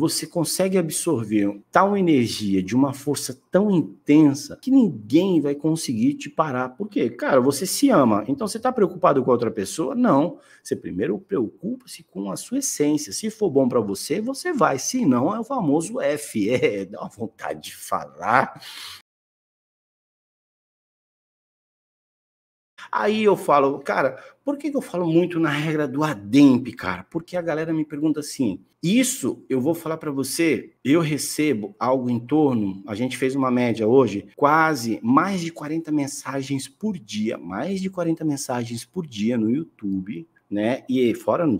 você consegue absorver tal energia de uma força tão intensa que ninguém vai conseguir te parar. Por quê? Cara, você se ama. Então você está preocupado com a outra pessoa? Não. Você primeiro preocupa-se com a sua essência. Se for bom para você, você vai. Se não, é o famoso F. É, dá uma vontade de falar. Aí eu falo, cara, por que, eu falo muito na regra do ADEMP, cara? Porque a galera me pergunta assim: isso eu vou falar para você, eu recebo algo em torno, a gente fez uma média hoje, quase mais de 40 mensagens por dia, mais de 40 mensagens por dia no YouTube, né? E fora no,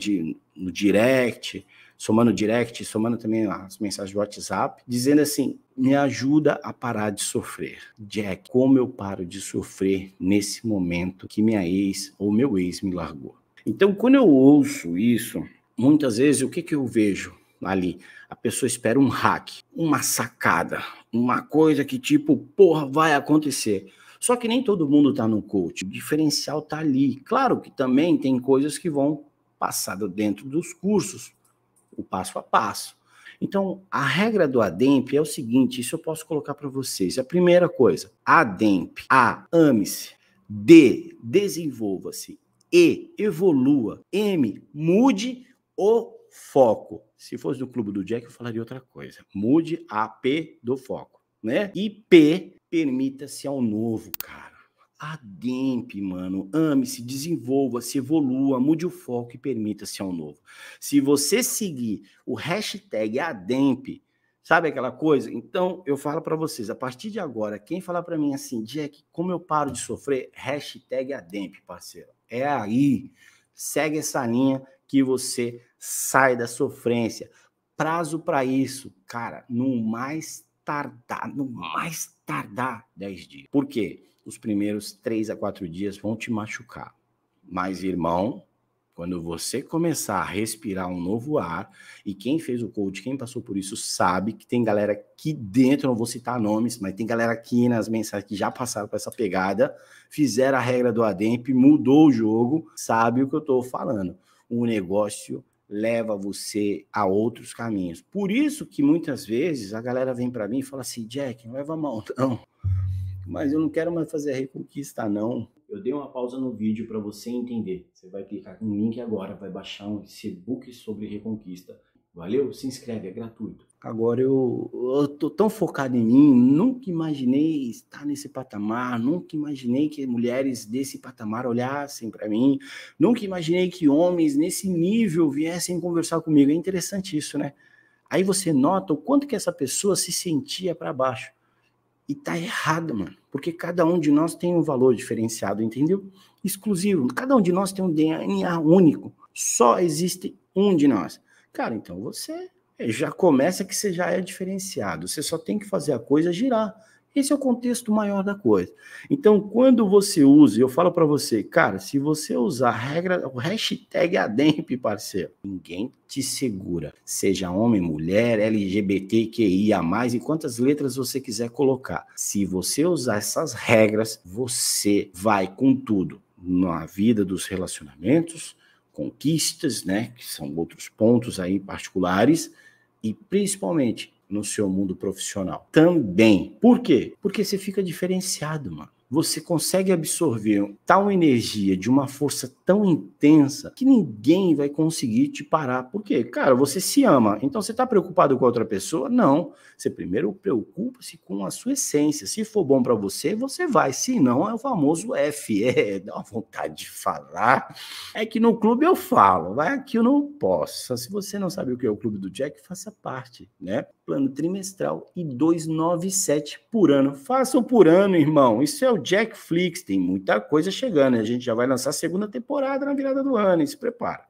no direct, somando direct, somando também as mensagens do WhatsApp, dizendo assim: me ajuda a parar de sofrer. Jack, como eu paro de sofrer nesse momento que minha ex ou meu ex me largou? Então, quando eu ouço isso, muitas vezes o que, que eu vejo ali? A pessoa espera um hack, uma sacada, uma coisa que tipo, porra, vai acontecer. Só que nem todo mundo está no coach, o diferencial está ali. Claro que também tem coisas que vão passar dentro dos cursos, o passo a passo. Então, a regra do ADEMP é o seguinte, isso eu posso colocar para vocês. A primeira coisa, ADEMP, A, ame-se, D, desenvolva-se, E, evolua, M, mude o foco. Se fosse do clube do Jack, eu falaria outra coisa. Mude a P do foco, né? E P, permita-se ao novo, cara. Adempe, mano. Ame-se, desenvolva, se evolua, mude o foco e permita-se ao novo. Se você seguir o hashtag Adempe, sabe aquela coisa? Então, eu falo para vocês, a partir de agora, quem falar para mim assim, Jack, como eu paro de sofrer? Hashtag Adempe, parceiro. É aí. Segue essa linha que você sai da sofrência. Prazo para isso, cara, no mais tardar, no mais tardar 10 dias. Por quê? os primeiros três a quatro dias vão te machucar. Mas, irmão, quando você começar a respirar um novo ar, e quem fez o coach, quem passou por isso, sabe que tem galera aqui dentro, não vou citar nomes, mas tem galera aqui nas mensagens que já passaram por essa pegada, fizeram a regra do ADEMP, mudou o jogo, sabe o que eu estou falando. O negócio leva você a outros caminhos. Por isso que muitas vezes a galera vem para mim e fala assim, Jack, não leva mal não mas eu não quero mais fazer a reconquista, não. Eu dei uma pausa no vídeo para você entender. Você vai clicar no link agora, vai baixar um e-book sobre reconquista. Valeu? Se inscreve, é gratuito. Agora eu, eu tô tão focado em mim, nunca imaginei estar nesse patamar, nunca imaginei que mulheres desse patamar olhassem para mim, nunca imaginei que homens nesse nível viessem conversar comigo. É interessante isso, né? Aí você nota o quanto que essa pessoa se sentia para baixo. E tá errado, mano. Porque cada um de nós tem um valor diferenciado, entendeu? Exclusivo. Cada um de nós tem um DNA único. Só existe um de nós. Cara, então você é, já começa que você já é diferenciado. Você só tem que fazer a coisa girar. Esse é o contexto maior da coisa. Então, quando você usa, eu falo para você, cara, se você usar regra, o hashtag ADEMP, parceiro, ninguém te segura. Seja homem, mulher, LGBTQIA+, e quantas letras você quiser colocar. Se você usar essas regras, você vai com tudo na vida dos relacionamentos, conquistas, né, que são outros pontos aí particulares, e principalmente no seu mundo profissional. Também. Por quê? Porque você fica diferenciado, mano você consegue absorver tal energia de uma força tão intensa que ninguém vai conseguir te parar. Por quê? Cara, você se ama. Então você está preocupado com a outra pessoa? Não. Você primeiro preocupa-se com a sua essência. Se for bom para você, você vai. Se não, é o famoso F. É, dá uma vontade de falar. É que no clube eu falo, vai aqui eu não posso. Se você não sabe o que é o clube do Jack, faça parte, né? Plano trimestral e 297 por ano. Façam por ano, irmão. Isso é o Jack Flix, tem muita coisa chegando. Né? A gente já vai lançar a segunda temporada na virada do ano, e se prepara.